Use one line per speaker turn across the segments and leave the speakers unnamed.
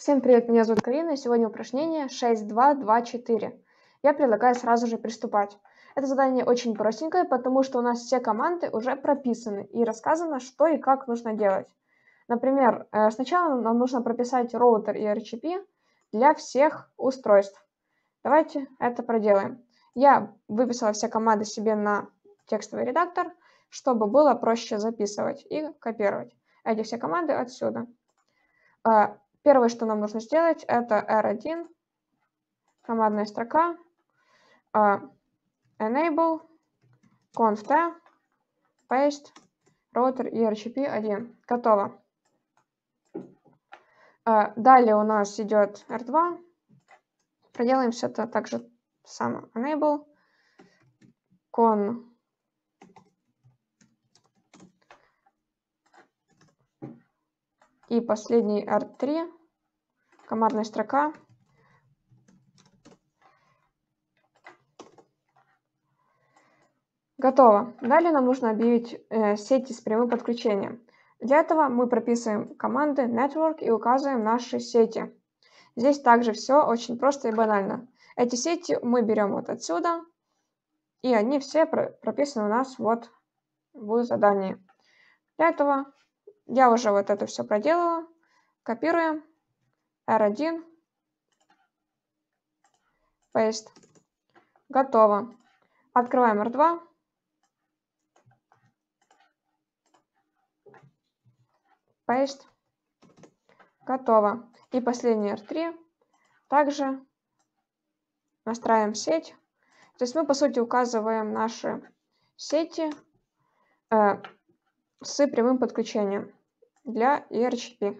Всем привет, меня зовут Карина, и сегодня упражнение 6.2.2.4. Я предлагаю сразу же приступать. Это задание очень простенькое, потому что у нас все команды уже прописаны и рассказано, что и как нужно делать. Например, э, сначала нам нужно прописать роутер и RCP для всех устройств. Давайте это проделаем. Я выписала все команды себе на текстовый редактор, чтобы было проще записывать и копировать. Эти все команды отсюда э, Первое, что нам нужно сделать, это R1, командная строка, а, enable, conft, paste, router, и RCP1. Готово. А, далее у нас идет R2. Проделаем все это также само. Enable, con, И последний R3, командная строка. Готово. Далее нам нужно объявить э, сети с прямым подключением. Для этого мы прописываем команды network и указываем наши сети. Здесь также все очень просто и банально. Эти сети мы берем вот отсюда, и они все прописаны у нас вот в задании. Для этого я уже вот это все проделала. Копируем. R1. Paste. Готово. Открываем R2. Paste. Готово. И последний R3. Также настраиваем сеть. То есть мы, по сути, указываем наши сети э, с прямым подключением для ERCP.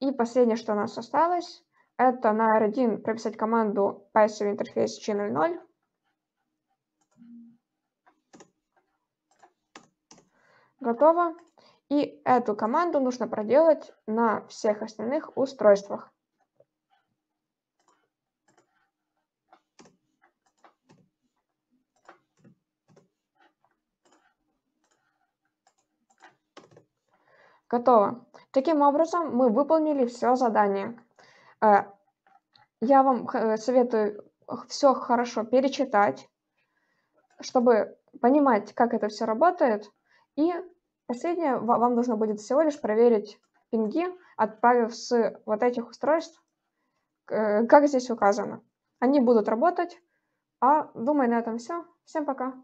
И последнее, что у нас осталось, это на R1 прописать команду passive interface G00. Готово. И эту команду нужно проделать на всех остальных устройствах. Готово. Таким образом, мы выполнили все задание. Э, я вам э, советую все хорошо перечитать, чтобы понимать, как это все работает. И последнее, вам нужно будет всего лишь проверить пинги, отправив с вот этих устройств, э, как здесь указано. Они будут работать. А думаю, на этом все. Всем пока.